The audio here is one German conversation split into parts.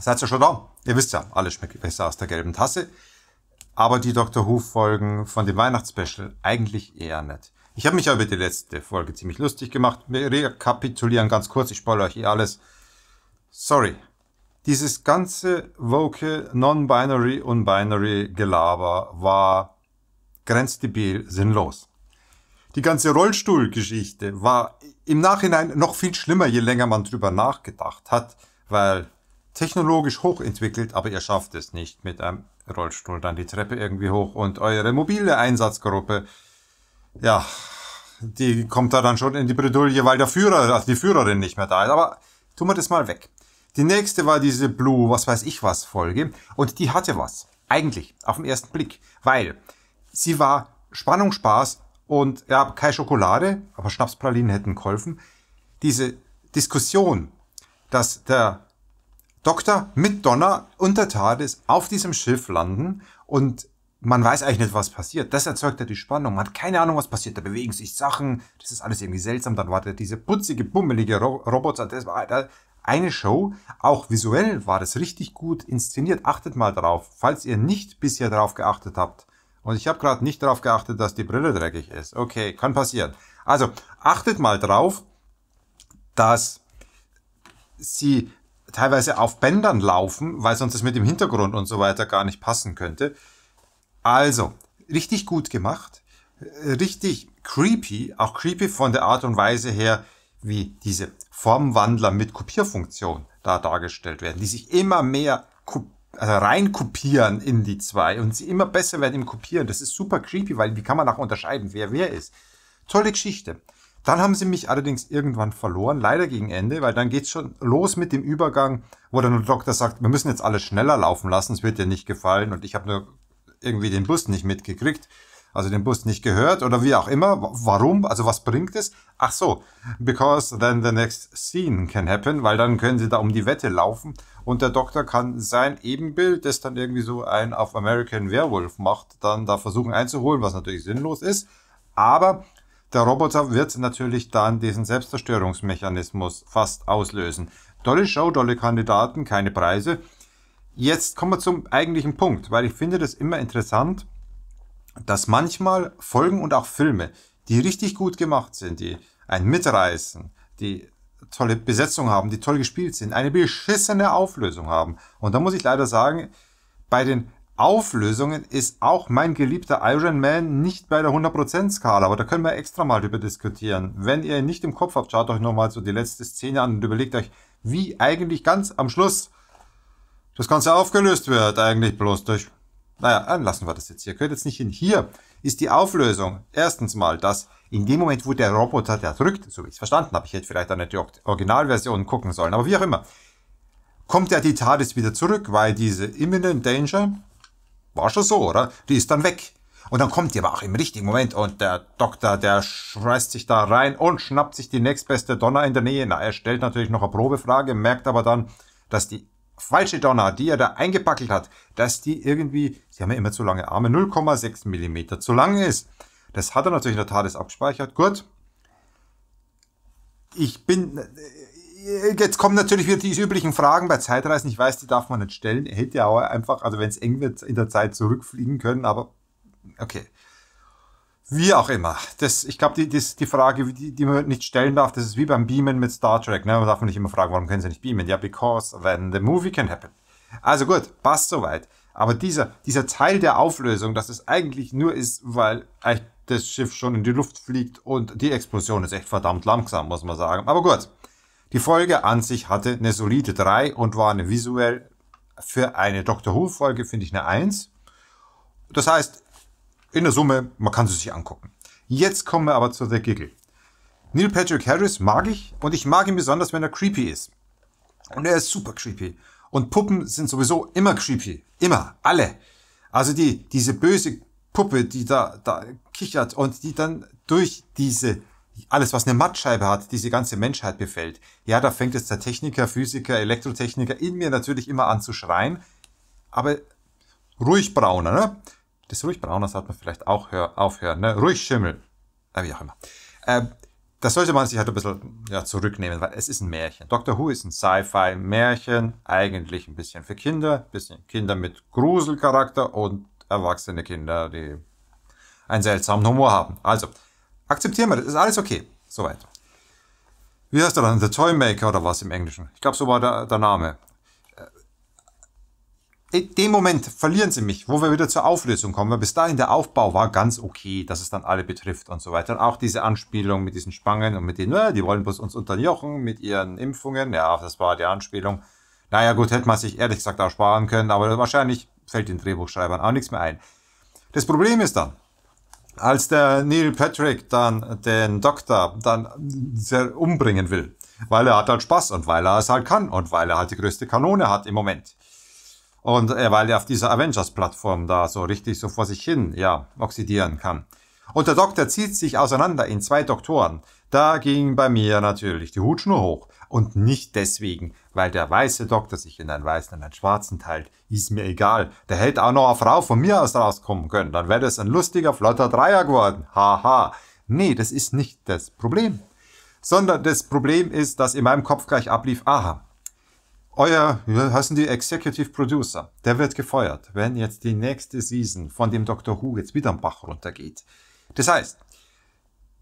Seid ihr schon da? Ihr wisst ja, alles schmeckt besser aus der gelben Tasse. Aber die Dr. Who-Folgen von dem Weihnachtsspecial eigentlich eher nicht. Ich habe mich aber die letzte Folge ziemlich lustig gemacht. Wir rekapitulieren ganz kurz, ich spoilere euch eh alles. Sorry. Dieses ganze Vocal, Non-Binary und Binary Gelaber war grenzdebil sinnlos die ganze Rollstuhlgeschichte war im Nachhinein noch viel schlimmer, je länger man drüber nachgedacht hat, weil technologisch hochentwickelt, aber ihr schafft es nicht mit einem Rollstuhl dann die Treppe irgendwie hoch und eure mobile Einsatzgruppe, ja, die kommt da dann schon in die Bredouille, weil der Führer, also die Führerin nicht mehr da ist. Aber tun wir das mal weg. Die nächste war diese Blue, was weiß ich was Folge und die hatte was. Eigentlich, auf den ersten Blick, weil sie war Spannung, Spaß und ja, keine Schokolade, aber Schnapspralinen hätten geholfen. Diese Diskussion, dass der Doktor mit Donner unter Tardis auf diesem Schiff landen und man weiß eigentlich nicht, was passiert. Das erzeugt ja die Spannung. Man hat keine Ahnung, was passiert. Da bewegen sich Sachen. Das ist alles irgendwie seltsam. Dann war da diese putzige, bummelige Ro Roboter. Das war eine Show. Auch visuell war das richtig gut inszeniert. Achtet mal drauf. Falls ihr nicht bisher drauf geachtet habt, und ich habe gerade nicht darauf geachtet, dass die Brille dreckig ist. Okay, kann passieren. Also achtet mal drauf, dass sie teilweise auf Bändern laufen, weil sonst das mit dem Hintergrund und so weiter gar nicht passen könnte. Also, richtig gut gemacht, äh, richtig creepy, auch creepy von der Art und Weise her, wie diese Formwandler mit Kopierfunktion da dargestellt werden, die sich immer mehr kopieren äh, reinkopieren in die zwei und sie immer besser werden im Kopieren. Das ist super creepy, weil wie kann man auch unterscheiden, wer wer ist? Tolle Geschichte. Dann haben sie mich allerdings irgendwann verloren, leider gegen Ende, weil dann geht es schon los mit dem Übergang, wo dann der Doktor sagt, wir müssen jetzt alles schneller laufen lassen, es wird dir nicht gefallen und ich habe nur irgendwie den Bus nicht mitgekriegt also den Bus nicht gehört oder wie auch immer. Warum? Also was bringt es? Ach so, because then the next scene can happen, weil dann können sie da um die Wette laufen und der Doktor kann sein Ebenbild, das dann irgendwie so ein auf American Werewolf macht, dann da versuchen einzuholen, was natürlich sinnlos ist. Aber der Roboter wird natürlich dann diesen Selbstzerstörungsmechanismus fast auslösen. Dolle Show, dolle Kandidaten, keine Preise. Jetzt kommen wir zum eigentlichen Punkt, weil ich finde das immer interessant, dass manchmal Folgen und auch Filme, die richtig gut gemacht sind, die ein Mitreißen, die tolle Besetzung haben, die toll gespielt sind, eine beschissene Auflösung haben. Und da muss ich leider sagen, bei den Auflösungen ist auch mein geliebter Iron Man nicht bei der 100%-Skala, aber da können wir extra mal drüber diskutieren. Wenn ihr nicht im Kopf habt, schaut euch nochmal so die letzte Szene an und überlegt euch, wie eigentlich ganz am Schluss das Ganze aufgelöst wird, eigentlich bloß durch naja, dann lassen wir das jetzt hier. Gehört jetzt nicht hin. Hier ist die Auflösung. Erstens mal, dass in dem Moment, wo der Roboter da drückt, so wie ich es verstanden habe, ich hätte vielleicht auch nicht die Originalversion gucken sollen, aber wie auch immer, kommt der TARDIS wieder zurück, weil diese Imminent Danger, war schon so, oder? Die ist dann weg. Und dann kommt die aber auch im richtigen Moment und der Doktor, der schreist sich da rein und schnappt sich die nächstbeste Donner in der Nähe. Na, er stellt natürlich noch eine Probefrage, merkt aber dann, dass die falsche Donner, die er da eingepackelt hat, dass die irgendwie, sie haben ja immer zu lange Arme, 0,6 Millimeter zu lang ist. Das hat er natürlich in der Tat abgespeichert. Gut. Ich bin, äh, jetzt kommen natürlich wieder diese üblichen Fragen bei Zeitreisen. Ich weiß, die darf man nicht stellen. Er hätte ja auch einfach, also wenn es eng wird, in der Zeit zurückfliegen können, aber okay. Wie auch immer. Das, ich glaube, die, die, die Frage, die, die man nicht stellen darf, das ist wie beim Beamen mit Star Trek. Ne? Man darf nicht immer fragen, warum können sie nicht beamen? Ja, because then the movie can happen. Also gut, passt soweit. Aber dieser, dieser Teil der Auflösung, dass es eigentlich nur ist, weil das Schiff schon in die Luft fliegt und die Explosion ist echt verdammt langsam, muss man sagen. Aber gut, die Folge an sich hatte eine solide 3 und war eine visuell für eine Doctor Who-Folge, finde ich, eine 1. Das heißt, in der Summe, man kann sie sich angucken. Jetzt kommen wir aber zu The Giggle. Neil Patrick Harris mag ich und ich mag ihn besonders, wenn er creepy ist. Und er ist super creepy. Und Puppen sind sowieso immer creepy. Immer. Alle. Also die, diese böse Puppe, die da, da kichert und die dann durch diese, alles was eine Mattscheibe hat, diese ganze Menschheit befällt. Ja, da fängt jetzt der Techniker, Physiker, Elektrotechniker in mir natürlich immer an zu schreien. Aber ruhig brauner, ne? Das des Ruhigbrauners sollte man vielleicht auch hör, aufhören, ne? Ruhig Schimmel. Äh, wie auch immer. Ähm, das sollte man sich halt ein bisschen ja, zurücknehmen, weil es ist ein Märchen. Doctor Who ist ein Sci-Fi-Märchen, eigentlich ein bisschen für Kinder, ein bisschen Kinder mit Gruselcharakter und erwachsene Kinder, die einen seltsamen Humor haben. Also, akzeptieren wir das, ist alles okay. Soweit. Wie heißt er dann? The Toymaker oder was im Englischen? Ich glaube, so war der, der Name in dem Moment verlieren sie mich, wo wir wieder zur Auflösung kommen, weil bis dahin der Aufbau war ganz okay, dass es dann alle betrifft und so weiter. Und auch diese Anspielung mit diesen Spangen und mit denen, ne, äh, die wollen bloß uns unterjochen mit ihren Impfungen. Ja, das war die Anspielung. Naja, gut, hätte man sich ehrlich gesagt auch sparen können, aber wahrscheinlich fällt den Drehbuchschreibern auch nichts mehr ein. Das Problem ist dann, als der Neil Patrick dann den Doktor dann umbringen will, weil er hat halt Spaß und weil er es halt kann und weil er halt die größte Kanone hat im Moment und äh, weil er auf dieser Avengers-Plattform da so richtig so vor sich hin, ja, oxidieren kann. Und der Doktor zieht sich auseinander in zwei Doktoren. Da ging bei mir natürlich die Hutschnur hoch. Und nicht deswegen, weil der weiße Doktor sich in einen weißen und einen schwarzen teilt. Ist mir egal. Der hätte auch noch eine Frau von mir aus rauskommen können. Dann wäre das ein lustiger, flotter Dreier geworden. Haha. Ha. Nee, das ist nicht das Problem. Sondern das Problem ist, dass in meinem Kopf gleich ablief, aha, euer, oh wie heißen die, Executive Producer, der wird gefeuert, wenn jetzt die nächste Season von dem Dr. Who jetzt wieder am Bach runtergeht. Das heißt,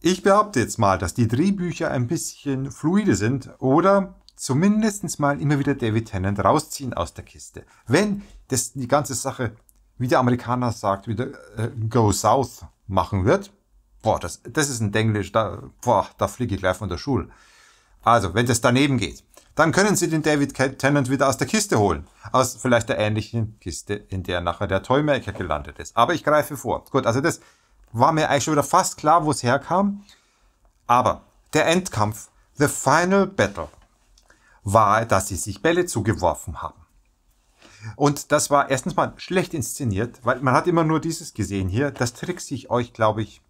ich behaupte jetzt mal, dass die Drehbücher ein bisschen fluide sind oder zumindest mal immer wieder David Tennant rausziehen aus der Kiste. Wenn das die ganze Sache, wie der Amerikaner sagt, wieder äh, Go South machen wird, boah, das, das ist ein Denglisch, da, boah, da fliege ich gleich von der Schule. Also, wenn das daneben geht, dann können sie den David Tennant wieder aus der Kiste holen. Aus vielleicht der ähnlichen Kiste, in der nachher der Toymaker gelandet ist. Aber ich greife vor. Gut, also das war mir eigentlich schon wieder fast klar, wo es herkam. Aber der Endkampf, the final battle, war, dass sie sich Bälle zugeworfen haben. Und das war erstens mal schlecht inszeniert, weil man hat immer nur dieses gesehen hier. Das trickse ich euch, glaube ich,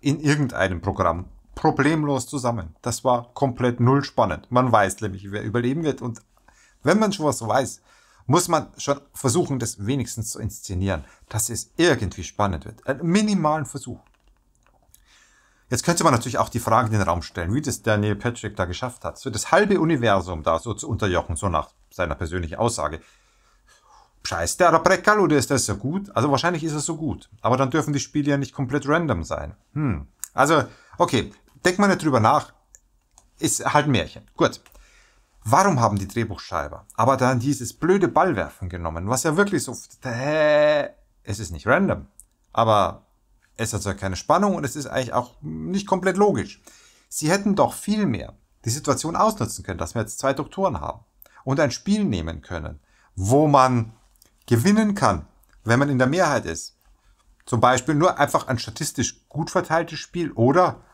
in irgendeinem Programm problemlos zusammen. Das war komplett null spannend. Man weiß nämlich, wer überleben wird. Und wenn man schon was weiß, muss man schon versuchen, das wenigstens zu inszenieren, dass es irgendwie spannend wird. Einen minimalen Versuch. Jetzt könnte man natürlich auch die Frage in den Raum stellen, wie das Daniel Patrick da geschafft hat, so das halbe Universum da so zu unterjochen, so nach seiner persönlichen Aussage. Scheiß der Breckerl oder ist das so gut? Also wahrscheinlich ist es so gut. Aber dann dürfen die Spiele ja nicht komplett random sein. Hm. Also, okay, Denkt man nicht drüber nach. Ist halt ein Märchen. Gut. Warum haben die Drehbuchschreiber aber dann dieses blöde Ballwerfen genommen, was ja wirklich so, äh, es ist nicht random, aber es hat erzeugt keine Spannung und es ist eigentlich auch nicht komplett logisch. Sie hätten doch viel mehr die Situation ausnutzen können, dass wir jetzt zwei Doktoren haben und ein Spiel nehmen können, wo man gewinnen kann, wenn man in der Mehrheit ist. Zum Beispiel nur einfach ein statistisch gut verteiltes Spiel oder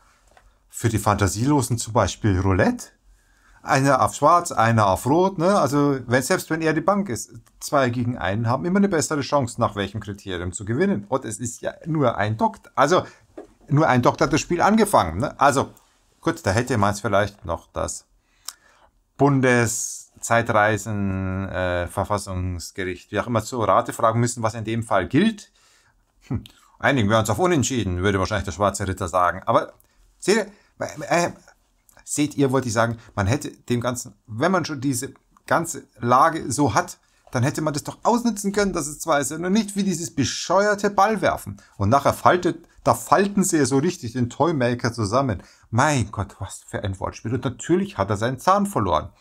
für die Fantasielosen zum Beispiel Roulette. Einer auf Schwarz, einer auf Rot. Ne? Also wenn, selbst wenn er die Bank ist, zwei gegen einen haben immer eine bessere Chance, nach welchem Kriterium zu gewinnen. Und es ist ja nur ein Doktor. Also nur ein Doktor hat das Spiel angefangen. Ne? Also gut, da hätte man es vielleicht noch das Bundeszeitreisen, äh, Verfassungsgericht, wie auch immer, zu Rate fragen müssen, was in dem Fall gilt. Hm. Einigen wir uns auf Unentschieden, würde wahrscheinlich der Schwarze Ritter sagen. Aber Seht ihr, äh, seht ihr, wollte ich sagen, man hätte dem Ganzen, wenn man schon diese ganze Lage so hat, dann hätte man das doch ausnutzen können, dass es zwar ist, und nicht wie dieses bescheuerte Ballwerfen. Und nachher faltet, da falten sie ja so richtig den Toymaker zusammen. Mein Gott, was für ein Wortspiel. Und natürlich hat er seinen Zahn verloren.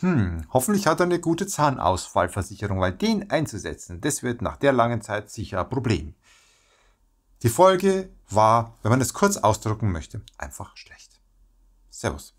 Hm, hoffentlich hat er eine gute Zahnausfallversicherung, weil den einzusetzen, das wird nach der langen Zeit sicher ein Problem. Die Folge war, wenn man es kurz ausdrücken möchte, einfach schlecht. Servus.